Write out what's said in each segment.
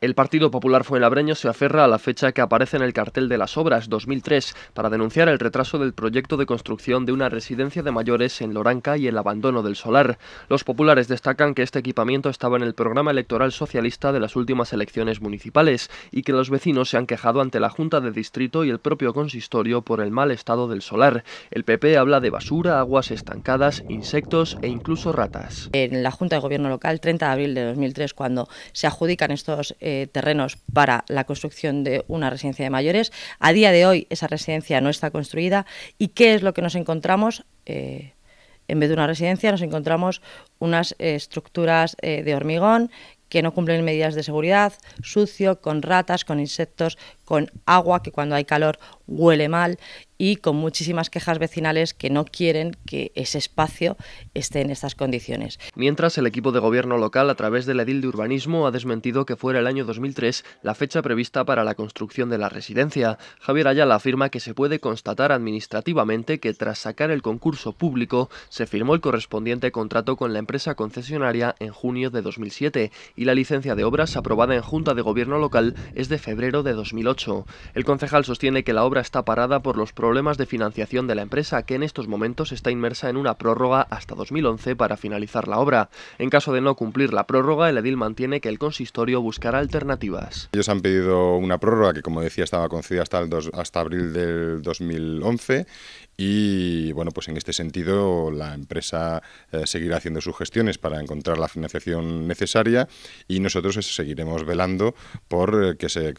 El Partido Popular Fuenlabreño se aferra a la fecha que aparece en el cartel de las obras 2003 para denunciar el retraso del proyecto de construcción de una residencia de mayores en Loranca y el abandono del solar. Los populares destacan que este equipamiento estaba en el programa electoral socialista de las últimas elecciones municipales y que los vecinos se han quejado ante la Junta de Distrito y el propio consistorio por el mal estado del solar. El PP habla de basura, aguas estancadas, insectos e incluso ratas. En la Junta de Gobierno Local, 30 de abril de 2003, cuando se adjudican estos eh, terrenos para la construcción de una residencia de mayores. A día de hoy esa residencia no está construida y ¿qué es lo que nos encontramos? Eh, en vez de una residencia nos encontramos unas eh, estructuras de hormigón que no cumplen medidas de seguridad, sucio, con ratas, con insectos, con agua que cuando hay calor huele mal y con muchísimas quejas vecinales que no quieren que ese espacio esté en estas condiciones. Mientras, el equipo de gobierno local, a través del edil de urbanismo, ha desmentido que fuera el año 2003 la fecha prevista para la construcción de la residencia. Javier Ayala afirma que se puede constatar administrativamente que tras sacar el concurso público se firmó el correspondiente contrato con la empresa concesionaria en junio de 2007 y la licencia de obras aprobada en Junta de Gobierno local es de febrero de 2008. El concejal sostiene que la obra está parada por los problemas problemas de financiación de la empresa, que en estos momentos está inmersa en una prórroga hasta 2011 para finalizar la obra. En caso de no cumplir la prórroga, el edil mantiene que el consistorio buscará alternativas. Ellos han pedido una prórroga que, como decía, estaba concedida hasta, el hasta abril del 2011 y bueno, pues en este sentido la empresa eh, seguirá haciendo sus gestiones para encontrar la financiación necesaria y nosotros seguiremos velando por eh, que, se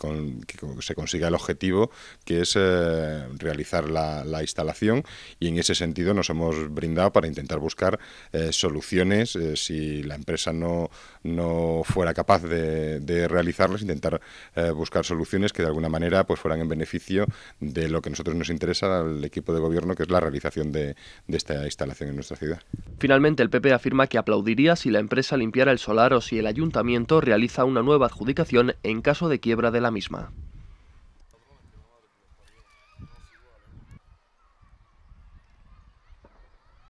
se consiga el objetivo que es eh, realizar la, instalación y en ese sentido nos hemos brindado para intentar buscar eh, soluciones eh, si la empresa no, fuera capaz de, realizarlas, intentar eh, buscar soluciones que de alguna manera pues fueran en beneficio de lo que a nosotros nos interesa al equipo de gobierno, que es la realización de esta instalación en nuestra ciudad. Finalmente, el PP afirma que aplaudiría si la empresa limpiara el solar o si el ayuntamiento realiza una nueva adjudicación en caso de quiebra de la misma.